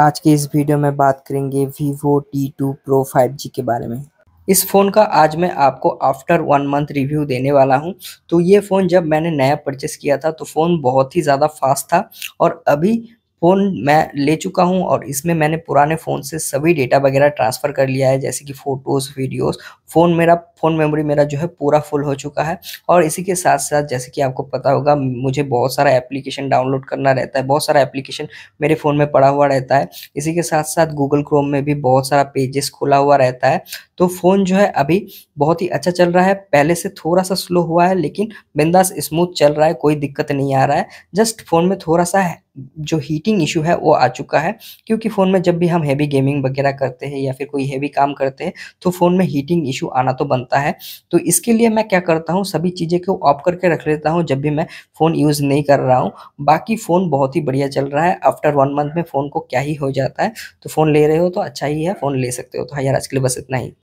आज के इस वीडियो में बात करेंगे Vivo T two Pro five G के बारे में इस फ़ोन का आज मैं आपको आफ्टर वन मंथ रिव्यू देने वाला हूं तो ये फ़ोन जब मैंने नया परचेस किया था तो फ़ोन बहुत ही ज़्यादा फास्ट था और अभी फ़ोन मैं ले चुका हूँ और इसमें मैंने पुराने फ़ोन से सभी डेटा वगैरह ट्रांसफ़र कर लिया है जैसे कि फ़ोटोज़ वीडियोस फ़ोन मेरा फ़ोन मेमोरी मेरा जो है पूरा फुल हो चुका है और इसी के साथ साथ जैसे कि आपको पता होगा मुझे बहुत सारा एप्लीकेशन डाउनलोड करना रहता है बहुत सारा एप्लीकेशन मेरे फ़ोन में पड़ा हुआ रहता है इसी के साथ साथ गूगल क्रोम में भी बहुत सारा पेजेस खुला हुआ रहता है तो फ़ोन जो है अभी बहुत ही अच्छा चल रहा है पहले से थोड़ा सा स्लो हुआ है लेकिन बिंदास स्मूथ चल रहा है कोई दिक्कत नहीं आ रहा है जस्ट फ़ोन में थोड़ा सा जो हीटिंग हीटिंग इशू है वो आ चुका है क्योंकि फ़ोन में जब भी हम हैवी गेमिंग वगैरह करते हैं या फिर कोई हैवी काम करते हैं तो फ़ोन में हीटिंग इशू आना तो बनता है तो इसके लिए मैं क्या करता हूँ सभी चीज़ें को ऑफ करके रख लेता हूँ जब भी मैं फ़ोन यूज़ नहीं कर रहा हूँ बाकी फ़ोन बहुत ही बढ़िया चल रहा है आफ्टर वन मंथ में फ़ोन को क्या ही हो जाता है तो फ़ोन ले रहे हो तो अच्छा ही है फ़ोन ले सकते हो तो हाँ यार आज के लिए बस इतना ही